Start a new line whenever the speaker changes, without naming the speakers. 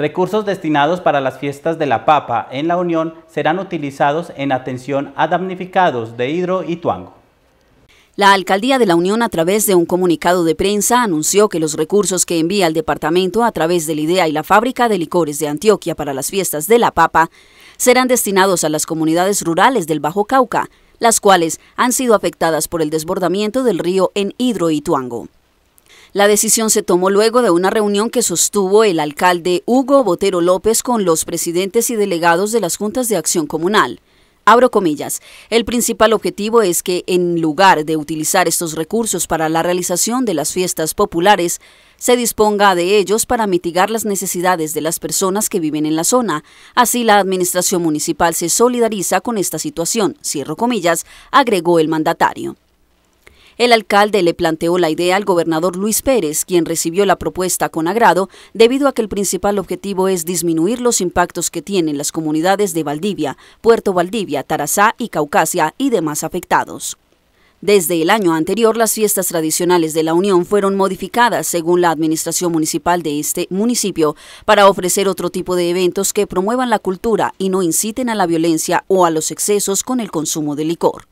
Recursos destinados para las fiestas de la papa en la Unión serán utilizados en atención a damnificados de Hidro y Tuango.
La Alcaldía de la Unión, a través de un comunicado de prensa, anunció que los recursos que envía el departamento a través de la IDEA y la Fábrica de Licores de Antioquia para las fiestas de la Papa serán destinados a las comunidades rurales del Bajo Cauca, las cuales han sido afectadas por el desbordamiento del río en y Hidro Tuango. La decisión se tomó luego de una reunión que sostuvo el alcalde Hugo Botero López con los presidentes y delegados de las juntas de acción comunal. Abro comillas, el principal objetivo es que en lugar de utilizar estos recursos para la realización de las fiestas populares, se disponga de ellos para mitigar las necesidades de las personas que viven en la zona. Así la administración municipal se solidariza con esta situación, cierro comillas, agregó el mandatario. El alcalde le planteó la idea al gobernador Luis Pérez, quien recibió la propuesta con agrado, debido a que el principal objetivo es disminuir los impactos que tienen las comunidades de Valdivia, Puerto Valdivia, Tarazá y Caucasia y demás afectados. Desde el año anterior, las fiestas tradicionales de la Unión fueron modificadas según la administración municipal de este municipio para ofrecer otro tipo de eventos que promuevan la cultura y no inciten a la violencia o a los excesos con el consumo de licor.